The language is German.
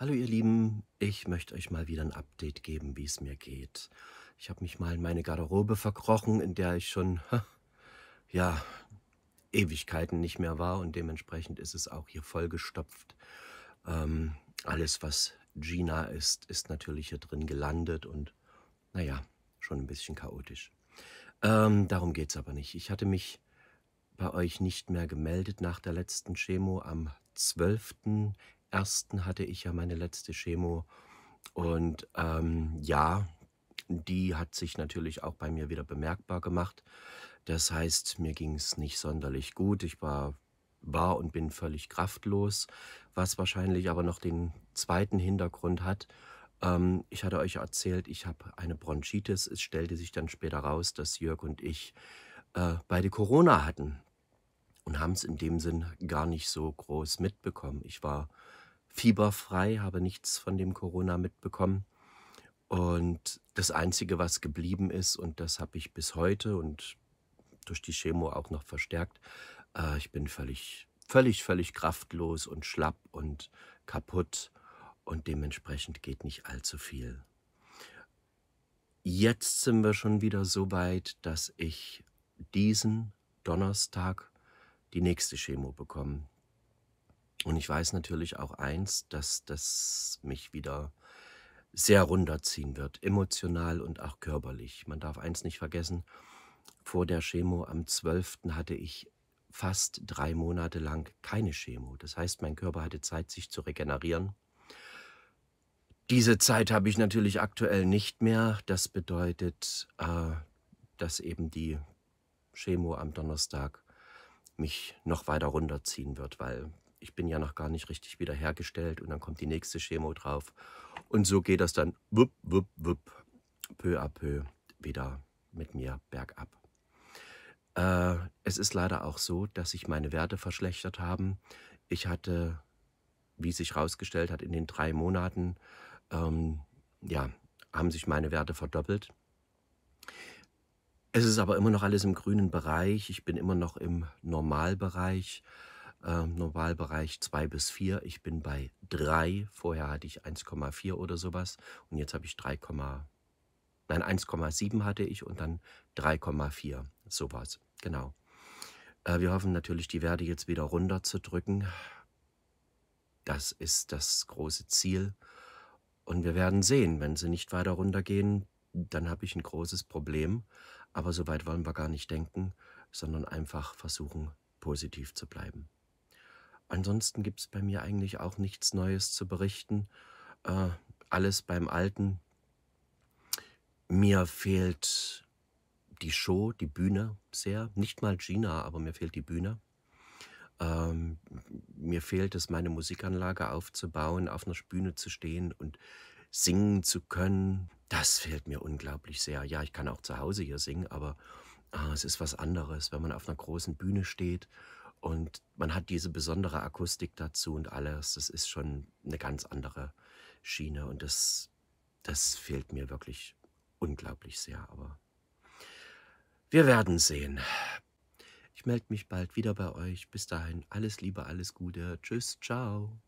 Hallo ihr Lieben, ich möchte euch mal wieder ein Update geben, wie es mir geht. Ich habe mich mal in meine Garderobe verkrochen, in der ich schon, ja, Ewigkeiten nicht mehr war und dementsprechend ist es auch hier vollgestopft. Ähm, alles, was Gina ist, ist natürlich hier drin gelandet und naja, schon ein bisschen chaotisch. Ähm, darum geht es aber nicht. Ich hatte mich bei euch nicht mehr gemeldet nach der letzten Chemo am 12 ersten hatte ich ja meine letzte Chemo. Und ähm, ja, die hat sich natürlich auch bei mir wieder bemerkbar gemacht. Das heißt, mir ging es nicht sonderlich gut. Ich war, war und bin völlig kraftlos, was wahrscheinlich aber noch den zweiten Hintergrund hat. Ähm, ich hatte euch erzählt, ich habe eine Bronchitis. Es stellte sich dann später raus, dass Jörg und ich äh, beide Corona hatten und haben es in dem Sinn gar nicht so groß mitbekommen. Ich war fieberfrei, habe nichts von dem Corona mitbekommen. Und das Einzige, was geblieben ist, und das habe ich bis heute und durch die Chemo auch noch verstärkt, äh, ich bin völlig, völlig, völlig kraftlos und schlapp und kaputt und dementsprechend geht nicht allzu viel. Jetzt sind wir schon wieder so weit, dass ich diesen Donnerstag die nächste Chemo bekomme. Und ich weiß natürlich auch eins, dass das mich wieder sehr runterziehen wird, emotional und auch körperlich. Man darf eins nicht vergessen, vor der Chemo am 12. hatte ich fast drei Monate lang keine Chemo. Das heißt, mein Körper hatte Zeit, sich zu regenerieren. Diese Zeit habe ich natürlich aktuell nicht mehr. Das bedeutet, äh, dass eben die Chemo am Donnerstag mich noch weiter runterziehen wird, weil ich bin ja noch gar nicht richtig wiederhergestellt und dann kommt die nächste Chemo drauf. Und so geht das dann wupp, wupp, wupp, peu à peu wieder mit mir bergab. Äh, es ist leider auch so, dass sich meine Werte verschlechtert haben. Ich hatte, wie sich herausgestellt hat, in den drei Monaten, ähm, ja, haben sich meine Werte verdoppelt. Es ist aber immer noch alles im grünen Bereich. Ich bin immer noch im Normalbereich ähm, Normalbereich 2 bis 4. Ich bin bei 3. Vorher hatte ich 1,4 oder sowas und jetzt habe ich 3, nein 1,7 hatte ich und dann 3,4 sowas. Genau. Äh, wir hoffen natürlich, die Werte jetzt wieder runter zu drücken. Das ist das große Ziel. Und wir werden sehen, wenn sie nicht weiter runtergehen, dann habe ich ein großes Problem. Aber so weit wollen wir gar nicht denken, sondern einfach versuchen, positiv zu bleiben. Ansonsten gibt es bei mir eigentlich auch nichts Neues zu berichten. Äh, alles beim Alten. Mir fehlt die Show, die Bühne sehr. Nicht mal Gina, aber mir fehlt die Bühne. Ähm, mir fehlt es, meine Musikanlage aufzubauen, auf einer Bühne zu stehen und singen zu können. Das fehlt mir unglaublich sehr. Ja, ich kann auch zu Hause hier singen, aber äh, es ist was anderes, wenn man auf einer großen Bühne steht und man hat diese besondere Akustik dazu und alles. Das ist schon eine ganz andere Schiene und das, das fehlt mir wirklich unglaublich sehr. Aber wir werden sehen. Ich melde mich bald wieder bei euch. Bis dahin alles Liebe, alles Gute. Tschüss, ciao.